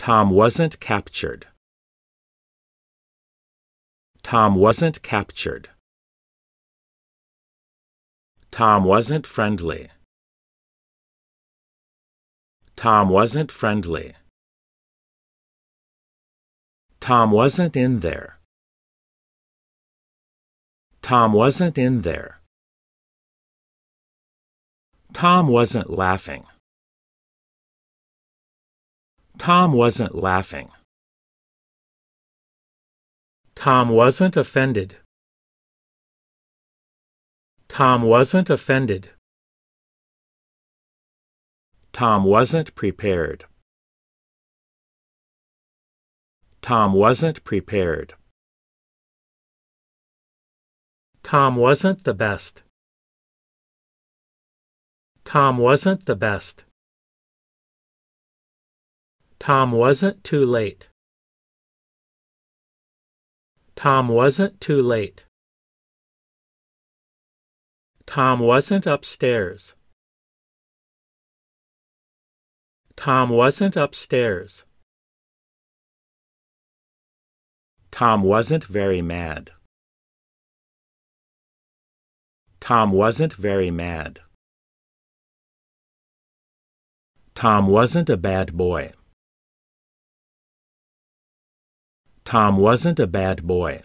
Tom wasn't captured. Tom wasn't captured. Tom wasn't friendly. Tom wasn't friendly. Tom wasn't in there. Tom wasn't in there. Tom wasn't laughing. Tom wasn't laughing. Tom wasn't offended. Tom wasn't offended. Tom wasn't prepared. Tom wasn't prepared. Tom wasn't the best. Tom wasn't the best. Tom wasn't too late. Tom wasn't too late. Tom wasn't upstairs. Tom wasn't upstairs. Tom wasn't very mad. Tom wasn't very mad. Tom wasn't a bad boy. Tom wasn't a bad boy.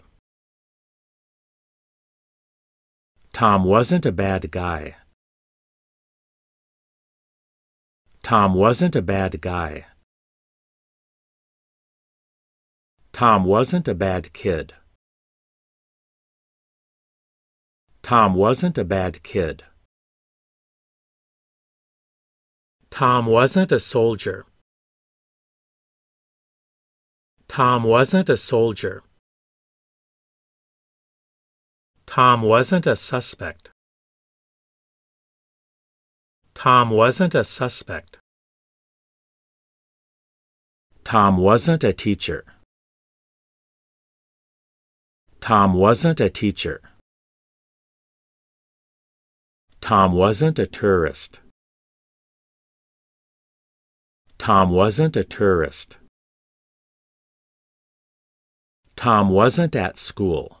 Tom wasn't a bad guy. Tom wasn't a bad guy. Tom wasn't a bad kid. Tom wasn't a bad kid. Tom wasn't a soldier. Tom wasn't a soldier. Tom wasn't a suspect. Tom wasn't a suspect. Tom wasn't a teacher. Tom wasn't a teacher. Tom wasn't a tourist. Tom wasn't a tourist. Tom wasn't at school.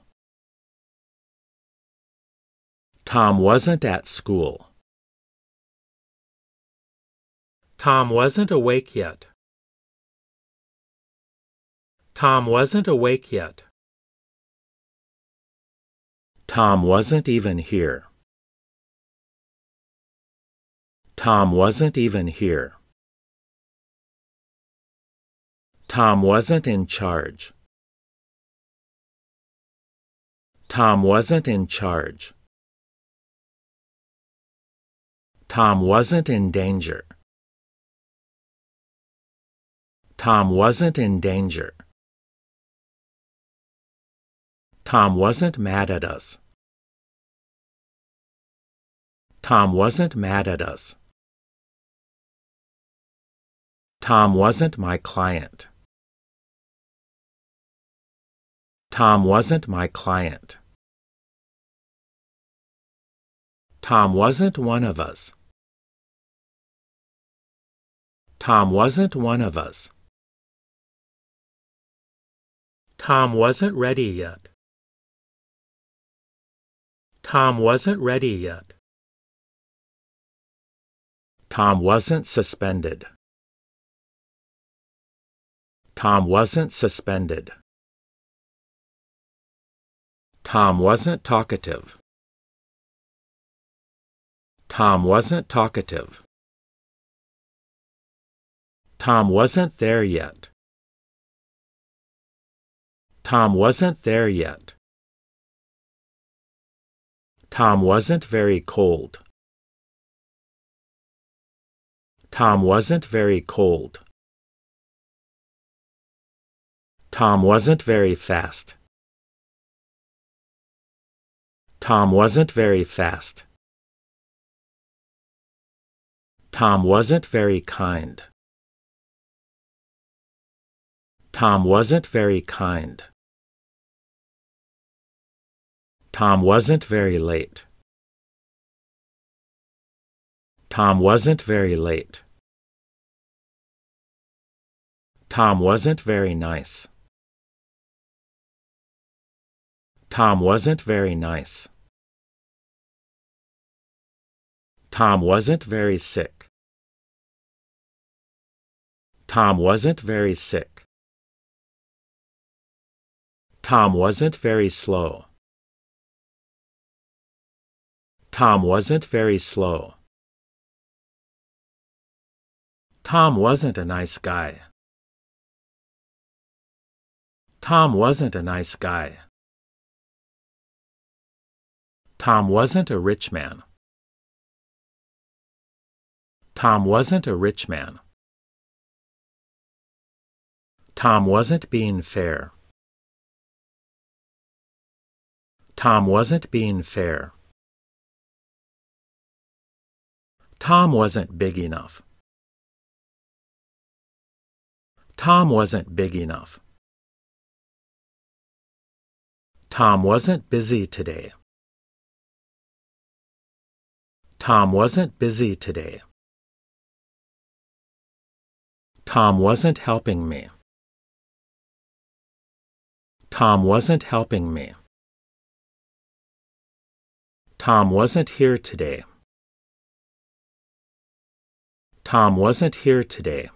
Tom wasn't at school. Tom wasn't awake yet. Tom wasn't awake yet. Tom wasn't even here. Tom wasn't even here. Tom wasn't in charge. Tom wasn't in charge. Tom wasn't in danger. Tom wasn't in danger. Tom wasn't mad at us. Tom wasn't mad at us. Tom wasn't my client. Tom wasn't my client. Tom wasn't one of us. Tom wasn't one of us. Tom wasn't ready yet. Tom wasn't ready yet. Tom wasn't suspended. Tom wasn't suspended. Tom wasn't talkative. Tom wasn't talkative. Tom wasn't there yet. Tom wasn't there yet. Tom wasn't very cold. Tom wasn't very cold. Tom wasn't very fast. Tom wasn't very fast. Tom wasn't very kind. Tom wasn't very kind. Tom wasn't very late. Tom wasn't very late. Tom wasn't very nice. Tom wasn't very nice. Tom wasn't very sick. Tom wasn't very sick. Tom wasn't very slow. Tom wasn't very slow. Tom wasn't a nice guy. Tom wasn't a nice guy. Tom wasn't a rich man. Tom wasn't a rich man. Tom wasn't being fair. Tom wasn't being fair. Tom wasn't big enough. Tom wasn't big enough. Tom wasn't busy today. Tom wasn't busy today. Tom wasn't helping me. Tom wasn't helping me. Tom wasn't here today. Tom wasn't here today.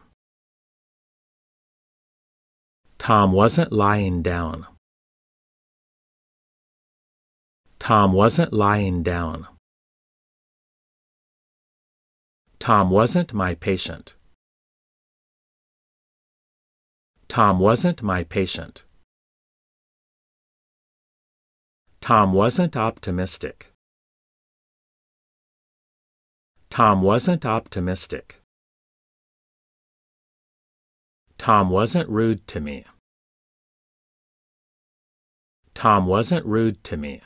Tom wasn't lying down. Tom wasn't lying down. Tom wasn't my patient. Tom wasn't my patient. Tom wasn't optimistic. Tom wasn't optimistic. Tom wasn't rude to me. Tom wasn't rude to me.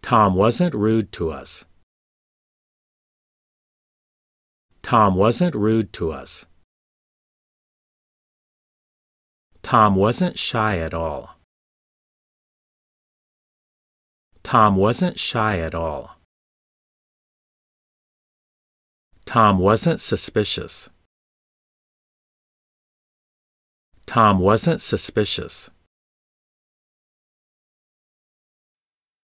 Tom wasn't rude to us. Tom wasn't rude to us. Tom wasn't shy at all. Tom wasn't shy at all. Tom wasn't suspicious. Tom wasn't suspicious.